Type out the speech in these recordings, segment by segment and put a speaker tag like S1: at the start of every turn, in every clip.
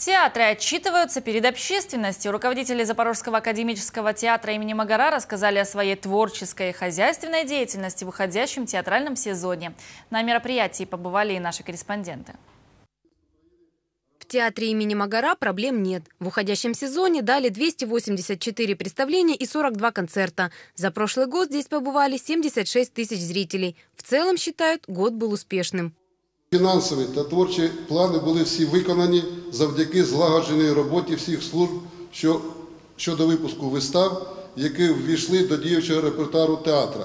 S1: Театры отчитываются перед общественностью. Руководители Запорожского академического театра имени Магара рассказали о своей творческой и хозяйственной деятельности в уходящем театральном сезоне. На мероприятии побывали и наши корреспонденты. В театре имени Магара проблем нет. В уходящем сезоне дали 284 представления и 42 концерта. За прошлый год здесь побывали 76 тысяч зрителей. В целом, считают, год был успешным.
S2: Фінансові та творчі плани були всі виконані завдяки злагодженій роботі всіх служб щодо випуску вистав, які ввійшли до діючого репертуару театра.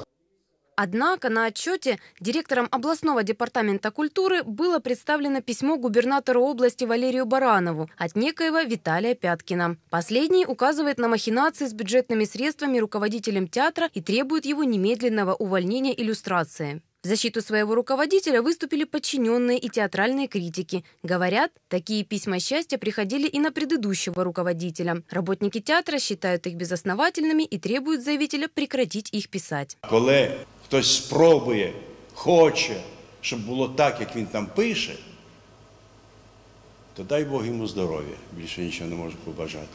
S1: Однако на отчете директором областного департамента культуры было представлено письмо губернатору области Валерию Баранову от некоего Виталия Пяткина. Последний указывает на махинации с бюджетными средствами руководителем театра и требует его немедленного увольнения иллюстрации. В защиту своего руководителя выступили подчиненные и театральные критики. Говорят, такие письма счастья приходили и на предыдущего руководителя. Работники театра считают их безосновательными и требуют заявителя прекратить их писать.
S2: Когда кто-то спробує, хочет, чтобы было так, как он там пишет, то дай Бог ему здоровья, больше ничего не может пожелать.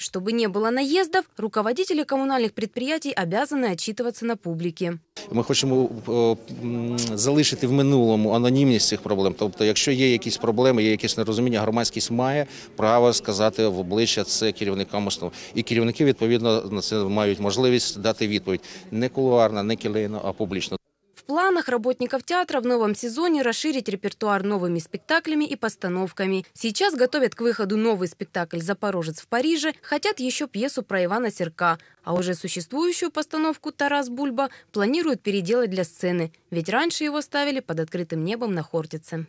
S1: Чтобы не было наездов, руководители коммунальных предприятий обязаны отчитываться на публіки.
S3: Ми хочемо е, залишити в минулому анонімність цих проблем. Тобто, якщо є якісь проблеми, є якісь нерозуміння, громадськість має право сказати в обличчя це керівникам установ. І керівники відповідно на це мають можливість дати відповідь не кулуарно, не кілейно, а публічно.
S1: планах работников театра в новом сезоне расширить репертуар новыми спектаклями и постановками. Сейчас готовят к выходу новый спектакль «Запорожец в Париже», хотят еще пьесу про Ивана Серка. А уже существующую постановку «Тарас Бульба» планируют переделать для сцены, ведь раньше его ставили под открытым небом на Хортице.